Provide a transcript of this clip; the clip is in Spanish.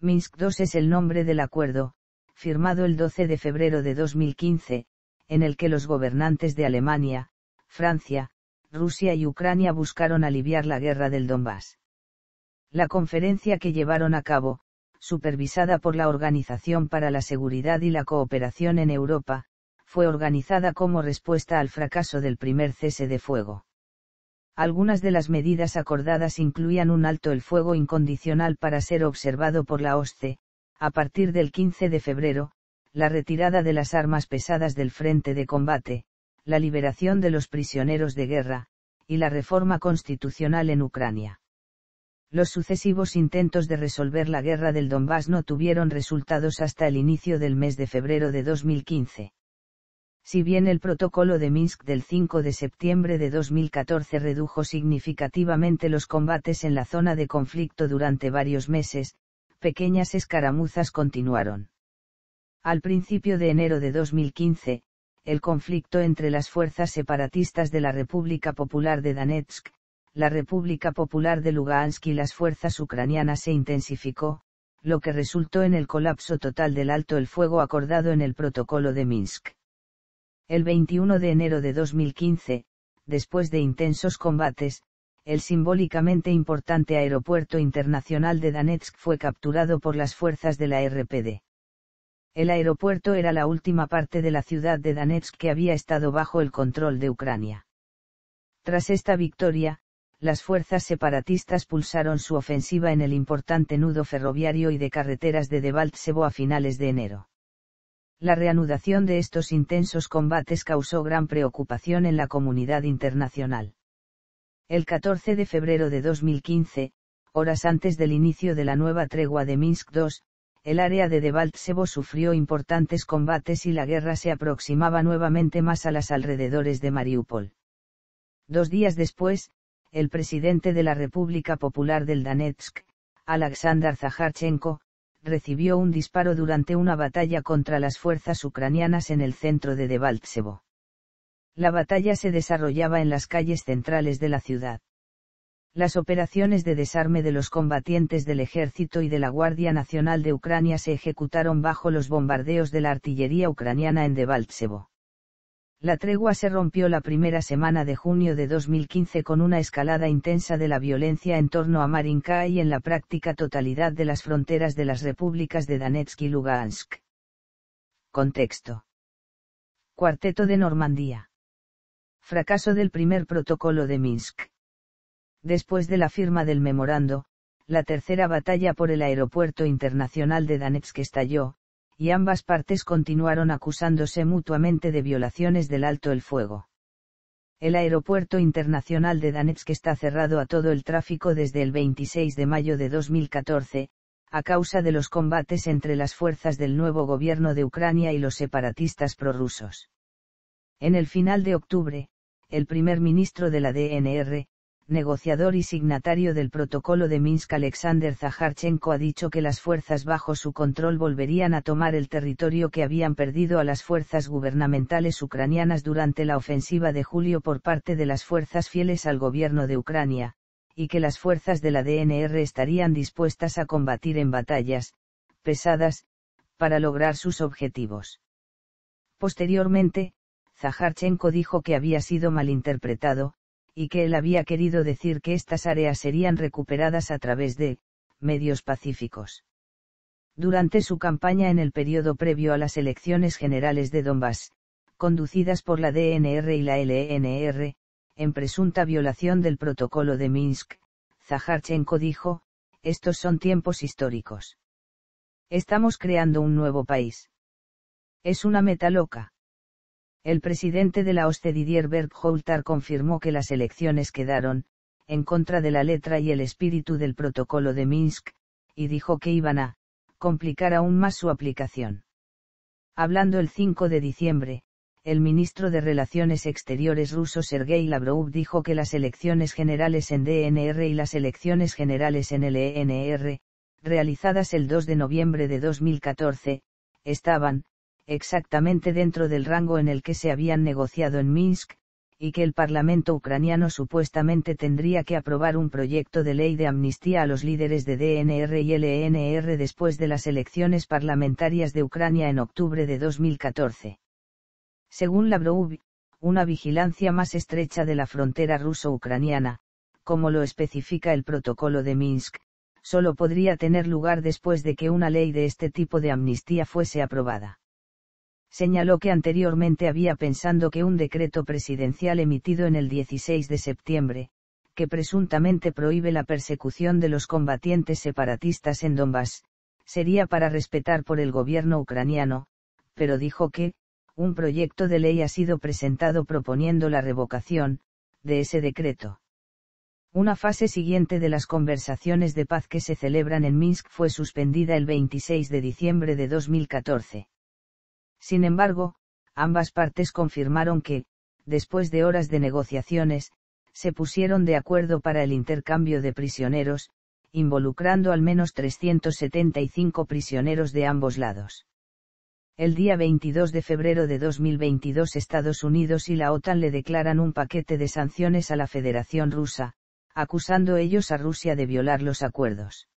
Minsk II es el nombre del acuerdo, firmado el 12 de febrero de 2015, en el que los gobernantes de Alemania, Francia, Rusia y Ucrania buscaron aliviar la guerra del Donbass. La conferencia que llevaron a cabo, supervisada por la Organización para la Seguridad y la Cooperación en Europa, fue organizada como respuesta al fracaso del primer cese de fuego. Algunas de las medidas acordadas incluían un alto el fuego incondicional para ser observado por la OSCE, a partir del 15 de febrero, la retirada de las armas pesadas del frente de combate, la liberación de los prisioneros de guerra, y la reforma constitucional en Ucrania. Los sucesivos intentos de resolver la guerra del Donbass no tuvieron resultados hasta el inicio del mes de febrero de 2015. Si bien el protocolo de Minsk del 5 de septiembre de 2014 redujo significativamente los combates en la zona de conflicto durante varios meses, pequeñas escaramuzas continuaron. Al principio de enero de 2015, el conflicto entre las fuerzas separatistas de la República Popular de Donetsk, la República Popular de Lugansk y las fuerzas ucranianas se intensificó, lo que resultó en el colapso total del alto el fuego acordado en el protocolo de Minsk el 21 de enero de 2015, después de intensos combates, el simbólicamente importante aeropuerto internacional de Danetsk fue capturado por las fuerzas de la RPD. El aeropuerto era la última parte de la ciudad de Danetsk que había estado bajo el control de Ucrania. Tras esta victoria, las fuerzas separatistas pulsaron su ofensiva en el importante nudo ferroviario y de carreteras de Debaltsevo a finales de enero. La reanudación de estos intensos combates causó gran preocupación en la comunidad internacional. El 14 de febrero de 2015, horas antes del inicio de la nueva tregua de Minsk II, el área de Debaltsevo sufrió importantes combates y la guerra se aproximaba nuevamente más a las alrededores de Mariupol. Dos días después, el presidente de la República Popular del Donetsk, Alexander Zaharchenko, recibió un disparo durante una batalla contra las fuerzas ucranianas en el centro de Debaltsevo. La batalla se desarrollaba en las calles centrales de la ciudad. Las operaciones de desarme de los combatientes del ejército y de la Guardia Nacional de Ucrania se ejecutaron bajo los bombardeos de la artillería ucraniana en Debaltsevo. La tregua se rompió la primera semana de junio de 2015 con una escalada intensa de la violencia en torno a Marinka y en la práctica totalidad de las fronteras de las repúblicas de Donetsk y Lugansk. Contexto. Cuarteto de Normandía. Fracaso del primer protocolo de Minsk. Después de la firma del memorando, la tercera batalla por el aeropuerto internacional de Donetsk estalló, y ambas partes continuaron acusándose mutuamente de violaciones del alto el fuego. El aeropuerto internacional de Danetsk está cerrado a todo el tráfico desde el 26 de mayo de 2014, a causa de los combates entre las fuerzas del nuevo gobierno de Ucrania y los separatistas prorrusos. En el final de octubre, el primer ministro de la DNR, negociador y signatario del protocolo de Minsk Alexander Zaharchenko ha dicho que las fuerzas bajo su control volverían a tomar el territorio que habían perdido a las fuerzas gubernamentales ucranianas durante la ofensiva de julio por parte de las fuerzas fieles al gobierno de Ucrania, y que las fuerzas de la DNR estarían dispuestas a combatir en batallas, pesadas, para lograr sus objetivos. Posteriormente, Zaharchenko dijo que había sido malinterpretado, y que él había querido decir que estas áreas serían recuperadas a través de medios pacíficos. Durante su campaña en el periodo previo a las elecciones generales de Donbass, conducidas por la DNR y la LNR, en presunta violación del protocolo de Minsk, Zaharchenko dijo, estos son tiempos históricos. Estamos creando un nuevo país. Es una meta loca. El presidente de la OSCE Didier Bergholtar confirmó que las elecciones quedaron, en contra de la letra y el espíritu del protocolo de Minsk, y dijo que iban a, complicar aún más su aplicación. Hablando el 5 de diciembre, el ministro de Relaciones Exteriores ruso Sergei Lavrov dijo que las elecciones generales en DNR y las elecciones generales en el ENR, realizadas el 2 de noviembre de 2014, estaban, exactamente dentro del rango en el que se habían negociado en Minsk, y que el Parlamento ucraniano supuestamente tendría que aprobar un proyecto de ley de amnistía a los líderes de DNR y LNR después de las elecciones parlamentarias de Ucrania en octubre de 2014. Según Lavrov, una vigilancia más estrecha de la frontera ruso-ucraniana, como lo especifica el protocolo de Minsk, solo podría tener lugar después de que una ley de este tipo de amnistía fuese aprobada señaló que anteriormente había pensando que un decreto presidencial emitido en el 16 de septiembre, que presuntamente prohíbe la persecución de los combatientes separatistas en Donbass, sería para respetar por el gobierno ucraniano, pero dijo que, un proyecto de ley ha sido presentado proponiendo la revocación, de ese decreto. Una fase siguiente de las conversaciones de paz que se celebran en Minsk fue suspendida el 26 de diciembre de 2014. Sin embargo, ambas partes confirmaron que, después de horas de negociaciones, se pusieron de acuerdo para el intercambio de prisioneros, involucrando al menos 375 prisioneros de ambos lados. El día 22 de febrero de 2022 Estados Unidos y la OTAN le declaran un paquete de sanciones a la Federación Rusa, acusando ellos a Rusia de violar los acuerdos.